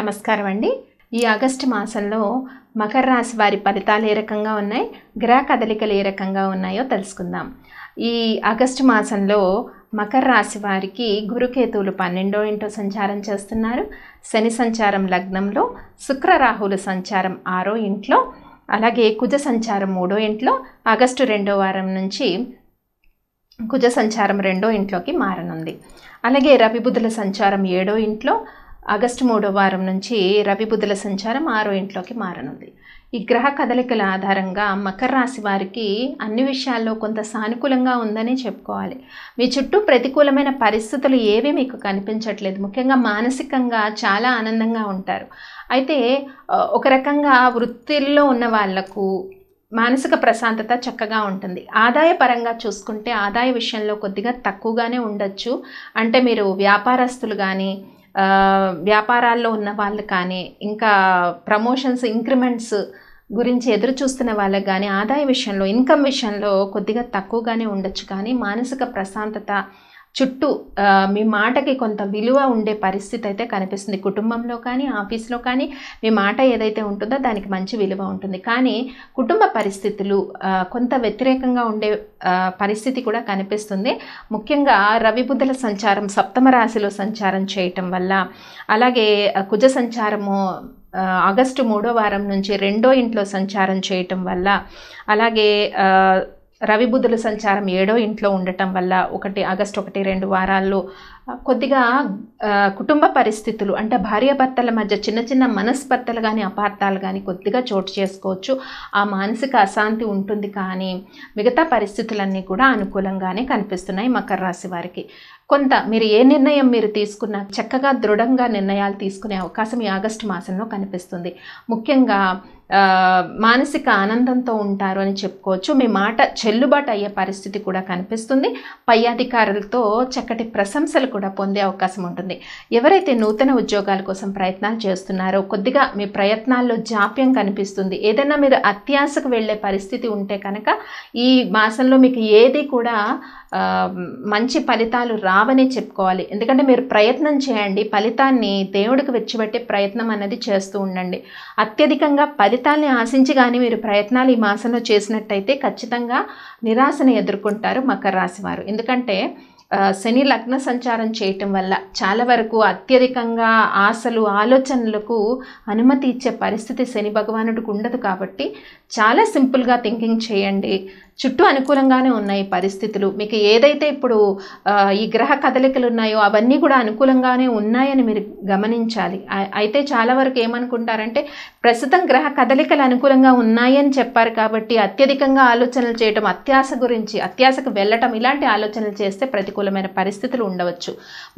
నమస్కారం అండి ఈ ఆగస్టు మాసంలో మకర రాశి వారి ఫలితాలు ఏ రకంగా ఉన్నాయి గ్రహ కదలికలు ఏ రకంగా ఉన్నాయో తెలుసుకుందాం ఈ ఆగస్టు మాసంలో మకర రాశి వారికి గురుకేతువులు పన్నెండో ఇంటో సంచారం చేస్తున్నారు శని సంచారం లగ్నంలో శుక్రరాహుల సంచారం ఆరో ఇంట్లో అలాగే కుజ సంచారం మూడో ఇంట్లో ఆగస్టు రెండో వారం నుంచి కుజ సంచారం రెండో ఇంట్లోకి మారనుంది అలాగే రవిబుధుల సంచారం ఏడో ఇంట్లో ఆగస్టు మూడో వారం నుంచి రవి బుధుల సంచారం ఆరో ఇంట్లోకి మారనుంది ఈ గ్రహ కదలికల ఆధారంగా మకర రాశి వారికి అన్ని విషయాల్లో కొంత సానుకూలంగా ఉందని చెప్పుకోవాలి మీ చుట్టూ ప్రతికూలమైన పరిస్థితులు ఏవి మీకు కనిపించట్లేదు ముఖ్యంగా మానసికంగా చాలా ఆనందంగా ఉంటారు అయితే ఒక రకంగా వృత్తిల్లో ఉన్న వాళ్లకు మానసిక ప్రశాంతత చక్కగా ఉంటుంది ఆదాయ పరంగా చూసుకుంటే ఆదాయ విషయంలో కొద్దిగా తక్కువగానే ఉండొచ్చు అంటే మీరు వ్యాపారస్తులు కానీ వ్యాపారాల్లో ఉన్న వాళ్ళు కానీ ఇంకా ప్రమోషన్స్ ఇంక్రిమెంట్స్ గురించి ఎదురు చూస్తున్న వాళ్ళకి కానీ ఆదాయ విషయంలో ఇన్కమ్ విషయంలో కొద్దిగా తక్కువగానే ఉండొచ్చు కానీ మానసిక ప్రశాంతత చుట్టూ మీ మాటకి కొంత విలువ ఉండే పరిస్థితి అయితే కనిపిస్తుంది కుటుంబంలో కానీ ఆఫీస్లో కానీ మీ మాట ఏదైతే ఉంటుందో దానికి మంచి విలువ ఉంటుంది కానీ కుటుంబ పరిస్థితులు కొంత వ్యతిరేకంగా ఉండే పరిస్థితి కూడా కనిపిస్తుంది ముఖ్యంగా రవి బుద్ధుల సంచారం సప్తమ రాశిలో సంచారం చేయటం వల్ల అలాగే కుజ సంచారము ఆగస్టు మూడో వారం నుంచి రెండో ఇంట్లో సంచారం చేయటం వల్ల అలాగే రవిబుద్ధుల సంచారం ఏడో ఇంట్లో ఉండటం వల్ల ఒకటి ఆగస్ట్ ఒకటి రెండు వారాల్లో కొద్దిగా కుటుంబ పరిస్థితులు అంటే భార్యాభర్తల మధ్య చిన్న చిన్న మనస్పర్తలు కానీ అపార్థాలు కానీ కొద్దిగా చోటు చేసుకోవచ్చు ఆ మానసిక అశాంతి ఉంటుంది కానీ మిగతా పరిస్థితులన్నీ కూడా అనుకూలంగానే కనిపిస్తున్నాయి మకర రాశి వారికి కొంత మీరు ఏ నిర్ణయం మీరు తీసుకున్నా చక్కగా దృఢంగా నిర్ణయాలు తీసుకునే అవకాశం ఈ ఆగస్టు మాసంలో కనిపిస్తుంది ముఖ్యంగా మానసిక ఆనందంతో ఉంటారు అని చెప్పుకోవచ్చు మీ మాట చెల్లుబాటు అయ్యే పరిస్థితి కూడా కనిపిస్తుంది పై అధికారులతో చక్కటి ప్రశంసలు కూడా పొందే అవకాశం ఉంటుంది ఎవరైతే నూతన ఉద్యోగాల కోసం ప్రయత్నాలు చేస్తున్నారో కొద్దిగా మీ ప్రయత్నాల్లో జాప్యం కనిపిస్తుంది ఏదైనా మీరు అత్యాశకు వెళ్ళే పరిస్థితి ఉంటే కనుక ఈ మాసంలో మీకు ఏది కూడా మంచి ఫలితాలు రా రావనే చెప్పుకోవాలి ఎందుకంటే మీరు ప్రయత్నం చేయండి ఫలితాన్ని దేవుడికి వెచ్చిపెట్టే ప్రయత్నం అన్నది చేస్తూ ఉండండి అత్యధికంగా ఫలితాన్ని ఆశించి కానీ మీరు ప్రయత్నాలు ఈ మాసంలో చేసినట్టయితే ఖచ్చితంగా నిరాశను ఎదుర్కొంటారు మకర రాశి వారు ఎందుకంటే శని లగ్న సంచారం చేయటం వల్ల చాలా వరకు అత్యధికంగా ఆశలు ఆలోచనలకు అనుమతి ఇచ్చే పరిస్థితి శని భగవానుడికి ఉండదు కాబట్టి చాలా సింపుల్గా థింకింగ్ చేయండి చుట్టూ అనుకూలంగానే ఉన్నాయి పరిస్థితులు మీకు ఏదైతే ఇప్పుడు ఈ గ్రహ కదలికలు ఉన్నాయో అవన్నీ కూడా అనుకూలంగానే ఉన్నాయని మీరు గమనించాలి అయితే చాలా వరకు ఏమనుకుంటారంటే ప్రస్తుతం గ్రహ కదలికలు అనుకూలంగా ఉన్నాయని చెప్పారు కాబట్టి అత్యధికంగా ఆలోచనలు చేయటం అత్యాస గురించి అత్యాసకు వెళ్ళటం ఇలాంటి ఆలోచనలు చేస్తే ప్రతికూలమైన పరిస్థితులు ఉండవచ్చు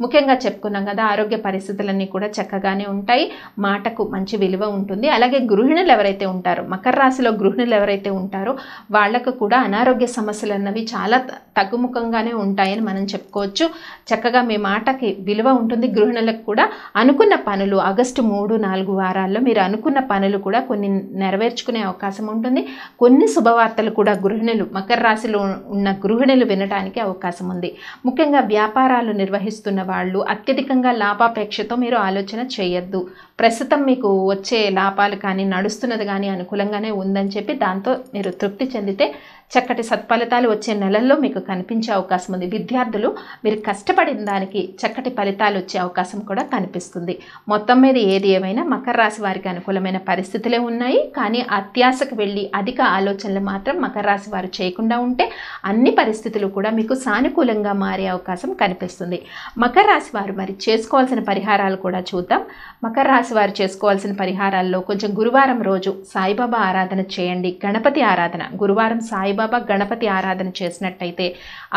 ముఖ్యంగా చెప్పుకున్నాం కదా ఆరోగ్య పరిస్థితులన్నీ కూడా చక్కగానే ఉంటాయి మాటకు మంచి విలువ ఉంటుంది అలాగే గృహిణులు ఎవరైతే ఉంటారో మకర రాశిలో గృహిణులు ఎవరైతే ఉంటారో వాళ్లకు కూడా అనారోగ్య సమస్యలు అన్నవి చాలా తగ్గుముఖంగానే ఉంటాయని మనం చెప్పుకోవచ్చు చక్కగా మీ మాటకి విలువ ఉంటుంది గృహిణులకు కూడా అనుకున్న పనులు ఆగస్టు మూడు నాలుగు వారాల్లో మీరు అనుకున్న పనులు కూడా కొన్ని నెరవేర్చుకునే అవకాశం ఉంటుంది కొన్ని శుభవార్తలు కూడా గృహిణులు మకర రాశిలో ఉన్న గృహిణులు వినడానికి అవకాశం ఉంది ముఖ్యంగా వ్యాపారాలు నిర్వహిస్తున్న వాళ్ళు అత్యధికంగా లాభాపేక్షతో మీరు ఆలోచన చేయొద్దు ప్రస్తుతం మీకు వచ్చే లాభాలు కానీ నడుస్తున్నది కానీ అనుకూలంగానే ఉందని చెప్పి దాంతో మీరు తృప్తి చెందితే చక్కటి సత్ఫలితాలు వచ్చే నెలల్లో మీకు కనిపించే అవకాశం ఉంది విద్యార్థులు మీరు కష్టపడిన దానికి చక్కటి ఫలితాలు వచ్చే అవకాశం కూడా కనిపిస్తుంది మొత్తం మీద ఏది ఏమైనా మకర రాశి వారికి అనుకూలమైన పరిస్థితులే ఉన్నాయి కానీ అత్యాశకు వెళ్ళి అధిక ఆలోచనలు మాత్రం మకర రాశి వారు చేయకుండా ఉంటే అన్ని పరిస్థితులు కూడా మీకు సానుకూలంగా మారే అవకాశం కనిపిస్తుంది మకర రాశి వారు మరి చేసుకోవాల్సిన పరిహారాలు కూడా చూద్దాం మకర రాశి వారు చేసుకోవాల్సిన పరిహారాల్లో కొంచెం గురువారం రోజు సాయిబాబా ఆరాధన చేయండి గణపతి ఆరాధన గురువారం సాయిబాబా సాయిబాబా గణపతి ఆరాధన చేసినట్టయితే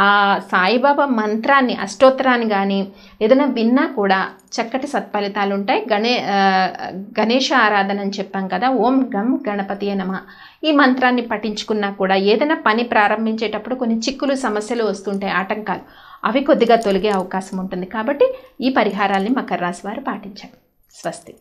ఆ సాయిబాబా మంత్రాన్ని అష్టోత్తరాన్ని కానీ ఏదైనా విన్నా కూడా చక్కటి సత్ఫలితాలు ఉంటాయి గణే గణేష ఆరాధన అని చెప్పాం కదా ఓం గం గణపతి నమ ఈ మంత్రాన్ని పఠించుకున్నా కూడా ఏదైనా పని ప్రారంభించేటప్పుడు కొన్ని చిక్కులు సమస్యలు వస్తుంటాయి ఆటంకాలు అవి కొద్దిగా తొలగే అవకాశం ఉంటుంది కాబట్టి ఈ పరిహారాల్ని మకర రాశి వారు పాటించండి స్వస్తి